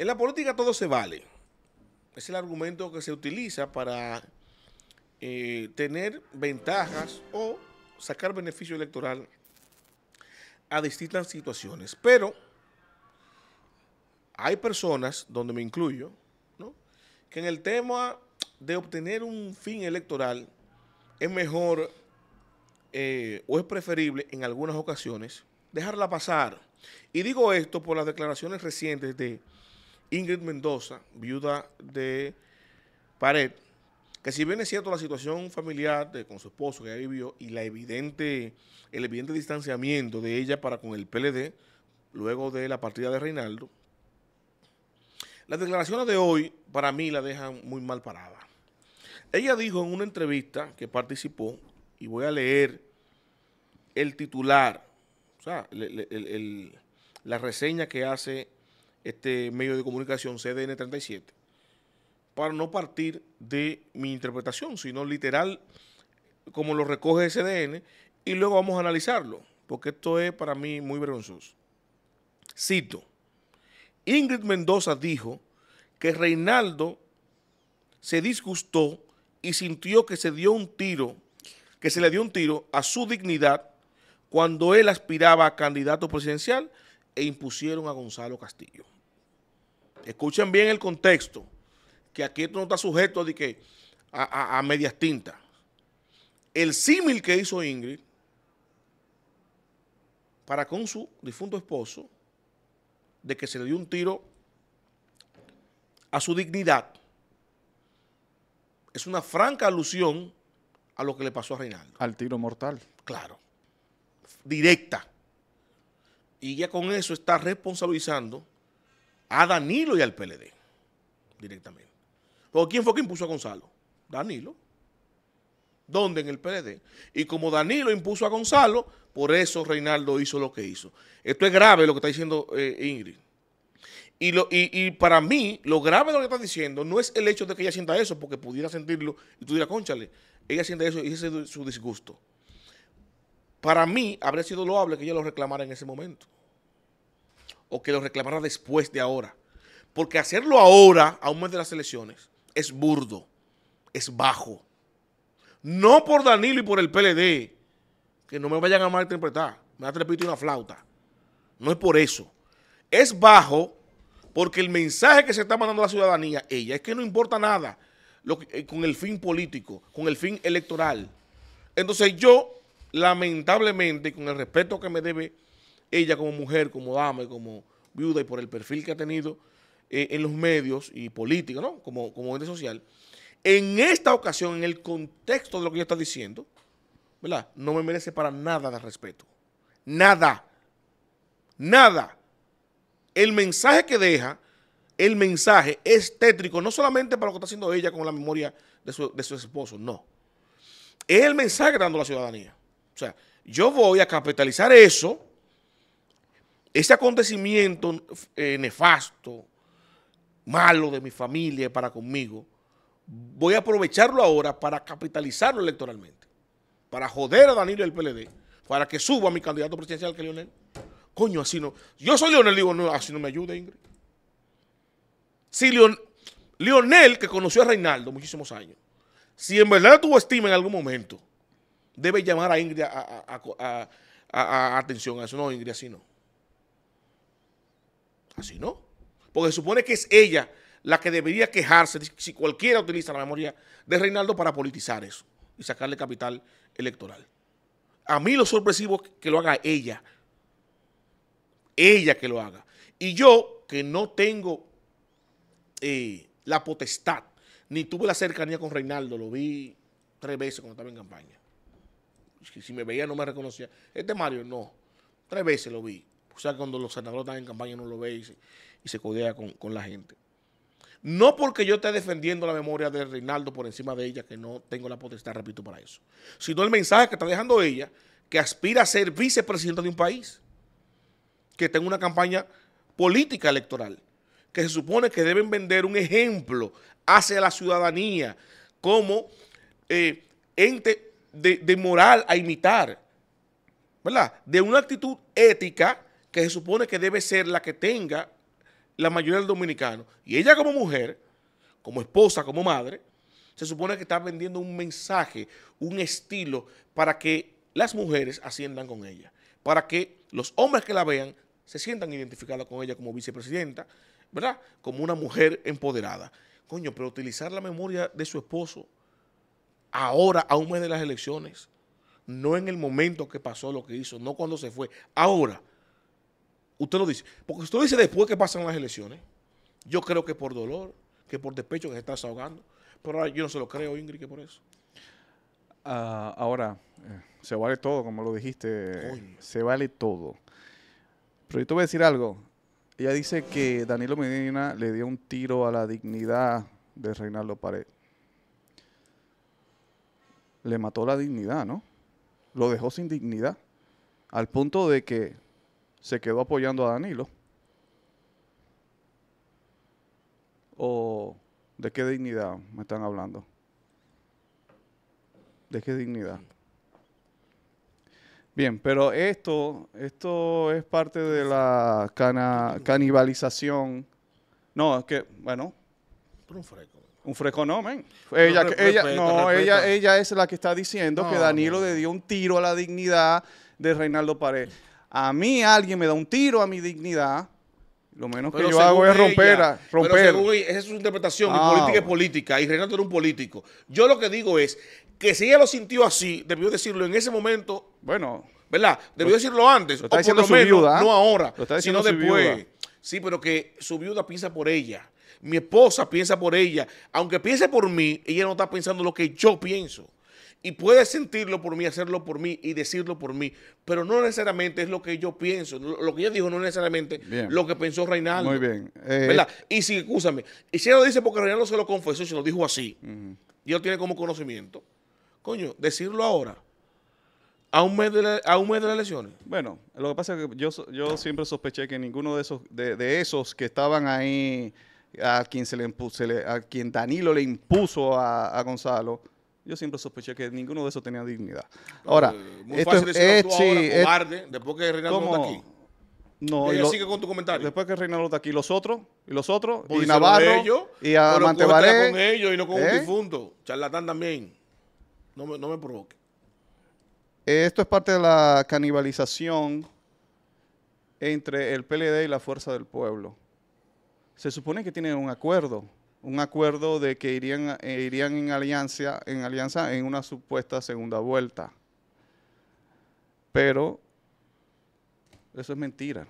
En la política todo se vale. Es el argumento que se utiliza para eh, tener ventajas o sacar beneficio electoral a distintas situaciones. Pero hay personas, donde me incluyo, que en el tema de obtener un fin electoral es mejor eh, o es preferible en algunas ocasiones dejarla pasar. Y digo esto por las declaraciones recientes de Ingrid Mendoza, viuda de Pared, que si bien es cierto la situación familiar con su esposo que ella vivió y la evidente, el evidente distanciamiento de ella para con el PLD, luego de la partida de Reinaldo, las declaraciones de hoy para mí la dejan muy mal parada. Ella dijo en una entrevista que participó, y voy a leer el titular, o sea, la reseña que hace este medio de comunicación CDN 37, para no partir de mi interpretación, sino literal como lo recoge CDN y luego vamos a analizarlo, porque esto es para mí muy vergonzoso. Cito, Ingrid Mendoza dijo que Reinaldo se disgustó y sintió que se dio un tiro, que se le dio un tiro a su dignidad cuando él aspiraba a candidato presidencial e impusieron a Gonzalo Castillo escuchen bien el contexto, que aquí esto no está sujeto de que, a, a medias tintas. El símil que hizo Ingrid para con su difunto esposo, de que se le dio un tiro a su dignidad, es una franca alusión a lo que le pasó a Reinaldo. Al tiro mortal. Claro. Directa. Y ya con eso está responsabilizando a Danilo y al PLD directamente. ¿O quién fue que impuso a Gonzalo? Danilo. ¿Dónde? En el PLD. Y como Danilo impuso a Gonzalo, por eso Reinaldo hizo lo que hizo. Esto es grave lo que está diciendo eh, Ingrid. Y, lo, y, y, para mí, lo grave de lo que está diciendo no es el hecho de que ella sienta eso, porque pudiera sentirlo y tú dirás, conchale, ella siente eso y ese es su disgusto. Para mí, habría sido loable que ella lo reclamara en ese momento o que lo reclamara después de ahora. Porque hacerlo ahora, a un mes de las elecciones, es burdo, es bajo. No por Danilo y por el PLD, que no me vayan a malinterpretar, me da trepito y una flauta. No es por eso. Es bajo porque el mensaje que se está mandando a la ciudadanía, ella, es que no importa nada lo eh, con el fin político, con el fin electoral. Entonces yo, lamentablemente, con el respeto que me debe ella como mujer, como dama y como viuda y por el perfil que ha tenido eh, en los medios y política, ¿no? Como, como social, en esta ocasión, en el contexto de lo que ella está diciendo, ¿verdad? No me merece para nada de respeto. Nada. Nada. El mensaje que deja, el mensaje es tétrico, no solamente para lo que está haciendo ella con la memoria de su, de su esposo, no. Es el mensaje que está dando la ciudadanía. O sea, yo voy a capitalizar eso ese acontecimiento eh, nefasto, malo de mi familia para conmigo, voy a aprovecharlo ahora para capitalizarlo electoralmente, para joder a Danilo del PLD, para que suba a mi candidato presidencial que Leonel. Coño, así no. Yo soy Leonel, digo, así no me ayude, Ingrid. Si Lionel, Leonel, que conoció a Reinaldo muchísimos años, si en verdad tuvo estima en algún momento, debe llamar a Ingrid a, a atención a eso. No, Ingrid, así no. Así no. Porque supone que es ella la que debería quejarse si cualquiera utiliza la memoria de Reinaldo para politizar eso y sacarle capital electoral. A mí lo sorpresivo es que lo haga ella. Ella que lo haga. Y yo, que no tengo eh, la potestad, ni tuve la cercanía con Reinaldo, lo vi tres veces cuando estaba en campaña. Si me veía no me reconocía. Este Mario no, tres veces lo vi. O sea, cuando los senadores están en campaña no lo ve y se, codea con, la gente. No porque yo esté defendiendo la memoria de Reinaldo por encima de ella, que no tengo la potestad, repito, para eso. Sino el mensaje que está dejando ella, que aspira a ser vicepresidenta de un país, que tenga una campaña política electoral, que se supone que deben vender un ejemplo hacia la ciudadanía como eh, ente de, de moral a imitar, ¿verdad? De una actitud ética que se supone que debe ser la que tenga la mayoría del dominicano. Y ella como mujer, como esposa, como madre, se supone que está vendiendo un mensaje, un estilo para que las mujeres asciendan con ella, para que los hombres que la vean se sientan identificados con ella como vicepresidenta, ¿verdad? Como una mujer empoderada. Coño, pero utilizar la memoria de su esposo ahora, a un mes de las elecciones, no en el momento que pasó lo que hizo, no cuando se fue, ahora usted lo dice. Porque usted lo dice después que pasan las elecciones. Yo creo que por dolor, que por despecho, que se está ahogando, Pero yo no se lo creo, Ingrid, que por eso. Ah, ahora, eh, se vale todo, como lo dijiste. Se vale todo. Pero yo te voy a decir algo. Ella dice que Danilo Medina le dio un tiro a la dignidad de Reinaldo Pared. Le mató la dignidad, ¿no? Lo dejó sin dignidad. Al punto de que se quedó apoyando a Danilo? ¿O de qué dignidad me están hablando? ¿De qué dignidad? Bien, pero esto, esto es parte de la cana, canibalización. No, es que, bueno. un freco. Un freco no, men. Ella, ella, no, ella, ella es la que está diciendo que Danilo le dio un tiro a la dignidad de Reinaldo Paredes. A mí alguien me da un tiro a mi dignidad. Lo menos que yo hago es romper. según esa es su interpretación. mi ah, política es política. Y Renato era un político. Yo lo que digo es que si ella lo sintió así, debió decirlo en ese momento. Bueno. ¿Verdad? Debió decirlo antes. está o por menos, viuda, no ahora, sino después. Sí, pero que su viuda piensa por ella. Mi esposa piensa por ella. Aunque piense por mí, ella no está pensando lo que yo pienso. Y puede sentirlo por mí, hacerlo por mí y decirlo por mí, pero no necesariamente es lo que yo pienso. Lo que ella dijo no es necesariamente lo que pensó Reinaldo. Muy bien. Eh, ¿Verdad? Y si, escúchame, y si lo dice porque Reinaldo se lo confesó, se lo dijo así, y él tiene como conocimiento, coño, decirlo ahora. A un, mes de a un mes de las elecciones. Bueno, lo que pasa es que yo, yo siempre sospeché que ninguno de esos, de, esos que estaban ahí a quien se le, a quien Danilo le impuso a Gonzalo yo siempre sospeché que ninguno de esos tenía dignidad. Ahora, eh, muy esto fácil es, decirlo eh, tú ahora, eh, cobarde, después que Reinaldo no está aquí. No, y lo, sigue con tu comentario. Después que Reinaldo está aquí, los otros, y los otros, y Navarro, y a Mantebaré. con ellos y no con un difunto. Charlatán también. No me, no me provoque. Esto es parte de la canibalización entre el PLD y la Fuerza del Pueblo. Se supone que tienen un acuerdo un acuerdo de que irían, eh, irían en, alianza, en alianza en una supuesta segunda vuelta. Pero eso es mentira.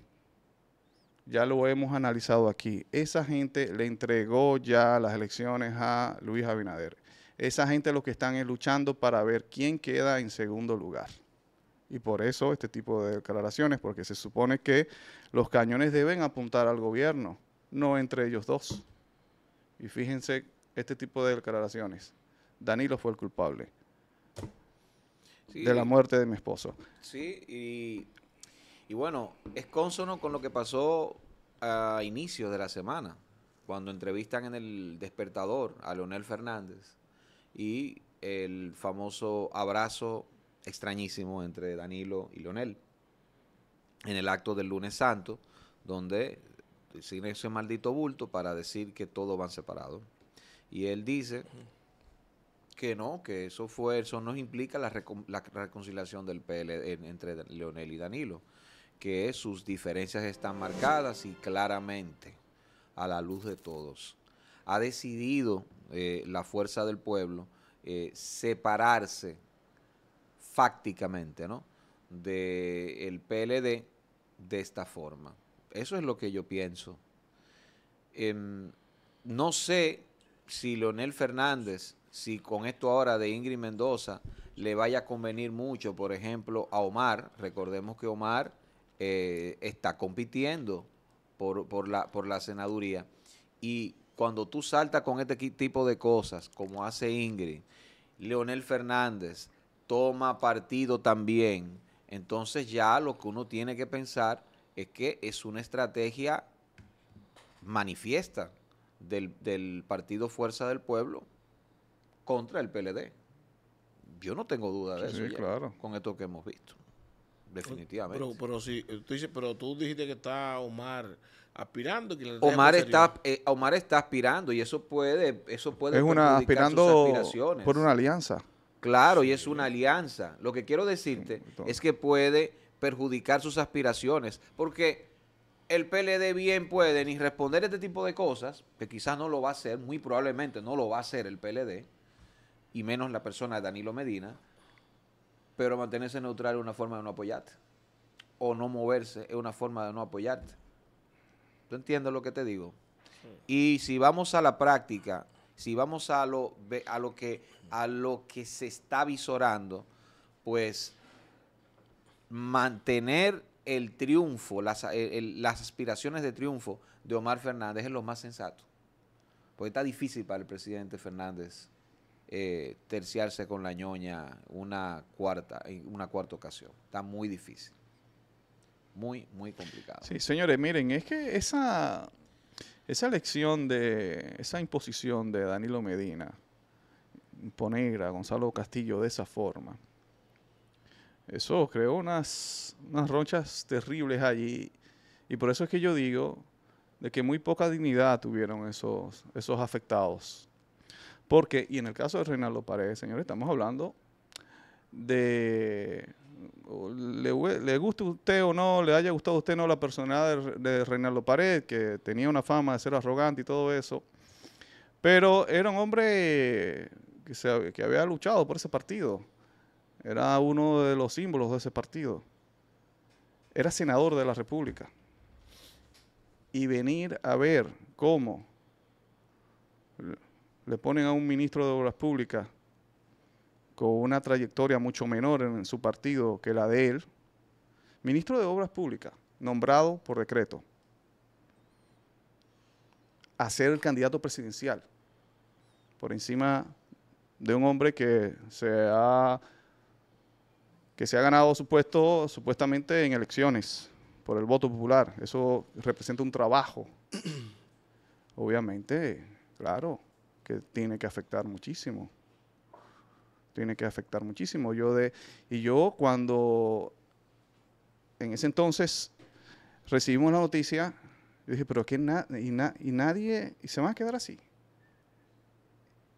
Ya lo hemos analizado aquí. Esa gente le entregó ya las elecciones a Luis Abinader. Esa gente lo que están luchando para ver quién queda en segundo lugar. Y por eso este tipo de declaraciones, porque se supone que los cañones deben apuntar al gobierno, no entre ellos dos. Y fíjense este tipo de declaraciones. Danilo fue el culpable de la muerte de mi esposo. Sí, y, y bueno, es cónsono con lo que pasó a inicios de la semana, cuando entrevistan en el despertador a Leonel Fernández y el famoso abrazo extrañísimo entre Danilo y Leonel en el acto del lunes santo, donde sin ese maldito bulto para decir que todos van separados. Y él dice que no, que eso fue, eso no implica la, reconciliación del PL entre Leonel y Danilo, que sus diferencias están marcadas y claramente a la luz de todos. Ha decidido eh, la fuerza del pueblo eh, separarse fácticamente ¿no? del PLD de esta forma. Eso es lo que yo pienso. Em, no sé si Leonel Fernández, si con esto ahora de Ingrid Mendoza, le vaya a convenir mucho, por ejemplo, a Omar. Recordemos que Omar eh, está compitiendo por, la, por la senaduría. Y cuando tú saltas con este tipo de cosas, como hace Ingrid, Leonel Fernández toma partido también, entonces ya lo que uno tiene que pensar es que es una estrategia manifiesta del, Partido Fuerza del Pueblo contra el PLD. Yo no tengo duda de eso claro. con esto que hemos visto definitivamente. Pero, pero eh, tú pero tú dijiste que está Omar aspirando. Omar está, eh, Omar está aspirando y eso puede, eso puede. Es una aspirando por una alianza. Claro, y es una alianza. Lo que quiero decirte es que puede perjudicar sus aspiraciones, porque el PLD bien puede ni responder este tipo de cosas, que quizás no lo va a hacer, muy probablemente no lo va a hacer el PLD, y menos la persona de Danilo Medina, pero mantenerse neutral es una forma de no apoyarte, o no moverse es una forma de no apoyarte. ¿Tú entiendes lo que te digo? Y si vamos a la práctica, si vamos a lo, a lo, que, a lo que se está visorando, pues mantener el triunfo, eh, las, aspiraciones de triunfo de Omar Fernández es lo más sensato. Porque está difícil para el presidente Fernández eh, terciarse con la ñoña una cuarta, una cuarta ocasión. Está muy difícil. Muy, muy complicado. Sí, señores, miren, es que esa, esa elección de, esa imposición de Danilo Medina, a Gonzalo Castillo de esa forma, eso creó unas, unas ronchas terribles allí. Y por eso es que yo digo de que muy poca dignidad tuvieron esos, esos afectados. Porque, y en el caso de Reinaldo Paredes, señores, estamos hablando de le, guste usted o no, le haya gustado usted o no la personalidad de, Reinaldo Pared, que tenía una fama de ser arrogante y todo eso, pero era un hombre que, que había luchado por ese partido. Era uno de los símbolos de ese partido. Era senador de la República. Y venir a ver cómo le ponen a un ministro de Obras Públicas con una trayectoria mucho menor en su partido que la de él, ministro de Obras Públicas, nombrado por decreto, a ser el candidato presidencial, por encima de un hombre que se ha que se ha ganado su supuestamente en elecciones por el voto popular. Eso representa un trabajo. Obviamente, claro, que tiene que afectar muchísimo. Tiene que afectar muchísimo. Yo de, y yo cuando en ese entonces recibimos la noticia, yo dije, pero que y, y, nadie, y se va a quedar así.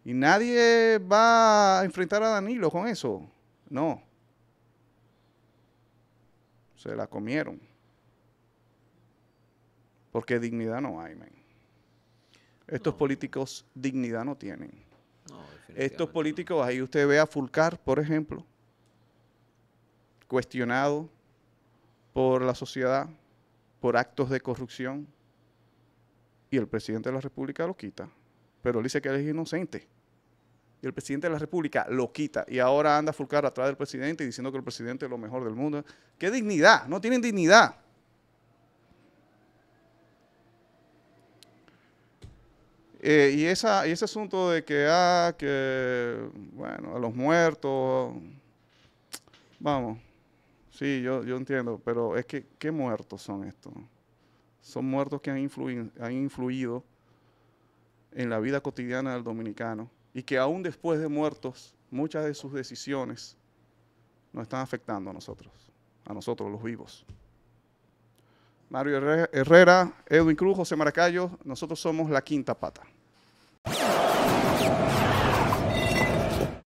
Y nadie va a enfrentar a Danilo con eso. No. Se la comieron. Porque dignidad no hay, men. Estos políticos dignidad no tienen. Estos políticos, ahí usted ve a Fulcar, por ejemplo, cuestionado por la sociedad por actos de corrupción y el presidente de la República lo quita. Pero él dice que él es inocente y el presidente de la República lo quita y ahora anda Fulcar atrás del presidente diciendo que el presidente es lo mejor del mundo. ¡Qué dignidad! No tienen dignidad. Eh, y, ese asunto de que, ah, que, bueno, a los muertos, vamos, sí, yo, yo entiendo, pero es que, ¿qué muertos son estos? Son muertos que han, han influido en la vida cotidiana del dominicano y que aún después de muertos, muchas de sus decisiones nos están afectando a nosotros, a nosotros los vivos. Mario Herrera, Edwin Cruz, José Maracayo, nosotros somos la quinta pata.